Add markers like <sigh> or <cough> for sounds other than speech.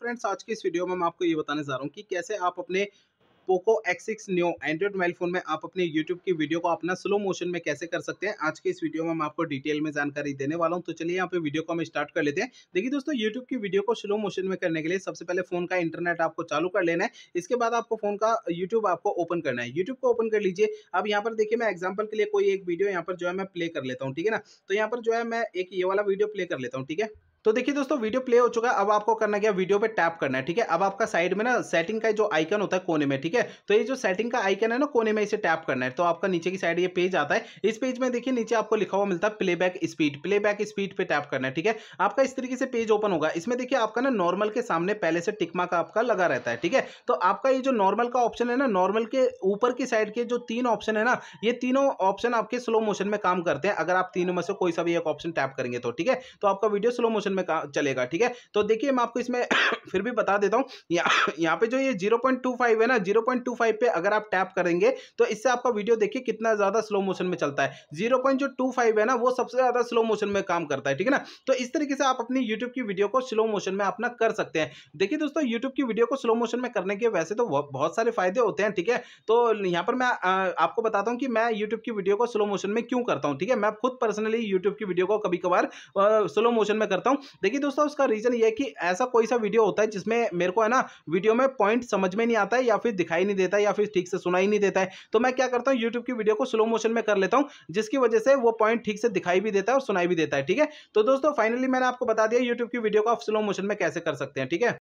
friends आज की इस वीडियो में मैं आपको ये बताने जा रहा हूँ कि कैसे आप अपने Poco X6 new Android mobile phone में आप अपने YouTube की वीडियो को अपना स्लो मोशन में कैसे कर सकते हैं आज के इस वीडियो में मैं आपको डिटेल में जानकारी देने वाला हूं तो चलिए यहां पे वीडियो को हम स्टार्ट कर लेते हैं देखिए दोस्तों YouTube की वीडियो को स्लो मोशन में करने के लिए सबसे पहले फ़ोन का इंटरनेट आपको चालू कर लेना है इसके बाद आपको फ़ोन का यूट्यूब आपको ओपन करना है यूट्यूब को ओपन कर लीजिए अब यहाँ पर देखिए मैं एग्जाम्पल के लिए कोई एक वीडियो यहाँ पर जो है मैं प्ले कर लेता हूँ ठीक है ना तो यहाँ पर जो है मैं एक ये वाला वीडियो प्ले कर लेता हूँ ठीक है तो देखिए दोस्तों वीडियो प्ले हो चुका है अब आपको करना क्या वीडियो पे टैप करना है ठीक है अब आपका साइड में ना सेटिंग का जो आइकन होता है कोने में ठीक है तो ये जो सेटिंग का आइकन है ना कोने में इसे टैप करना है तो आपका नीचे की साइड ये पेज आता है इस पेज में देखिए नीचे आपको लिखा हुआ मिलता है प्ले स्पीड प्ले स्पीड पर टैप करना है ठीक है आपका इस तरीके से पेज ओपन होगा इसमें देखिए आपका ना नॉर्मल के सामने पहले से टिकमा का आपका लगा रहता है ठीक है तो आपका ये जो नॉर्मल का ऑप्शन है ना नॉर्मल के ऊपर की साइड के जो तीन ऑप्शन है ना ये तीनों ऑप्शन आपके स्लो मोशन में काम करते हैं अगर आप तीनों में से कोई सा भी एक ऑप्शन टैप करेंगे तो ठीक है तो आपका वीडियो स्लो मोशन में चलेगा ठीक है तो देखिए मैं आपको इसमें <coughs> फिर भी बता देता हूँ <coughs> यहाँ पे जो ये 0.25 है ना 0.25 पे अगर आप टैप करेंगे तो इससे आपका वीडियो देखिए कितना ज़्यादा स्लो मोशन में चलता है 0.25 है ना वो सबसे ज़्यादा स्लो मोशन में काम करता है ठीक है ना तो इस तरीके से आप अपनी यूट्यूब की वीडियो को स्लो मोशन में अपना कर सकते हैं देखिए दोस्तों यूट्यूब की वीडियो को स्लो मोशन में करने के वैसे तो बहुत सारे फायदे होते हैं ठीक है तो यहाँ पर मैं आपको बताता हूँ कि मैं यूट्यूब की वीडियो को स्लो मोशन में क्यों करता हूँ ठीक है मैं खुद पर्सनली यूट्यूब की वीडियो को कभी कभार स्लो मोशन में करता हूँ हूँ देखिए दोस्तों उसका रीज़न ये है कि ऐसा कोई सा वीडियो होता है जिसमें मेरे को है ना वीडियो में पॉइंट समझ में नहीं आता है या फिर दिखाई नहीं देता है या फिर ठीक से सुनाई नहीं देता है तो मैं क्या करता हूँ यूट्यूब की वीडियो को स्लो मोशन में कर लेता हूँ जिसकी वजह से वो पॉइंट ठीक से दिखाई भी देता है और सुनाई भी देता है ठीक है तो दोस्तों फाइनली मैंने आपको बता दिया यूट्यूब की वीडियो को आप स्लो मोशन में कैसे कर सकते हैं ठीक है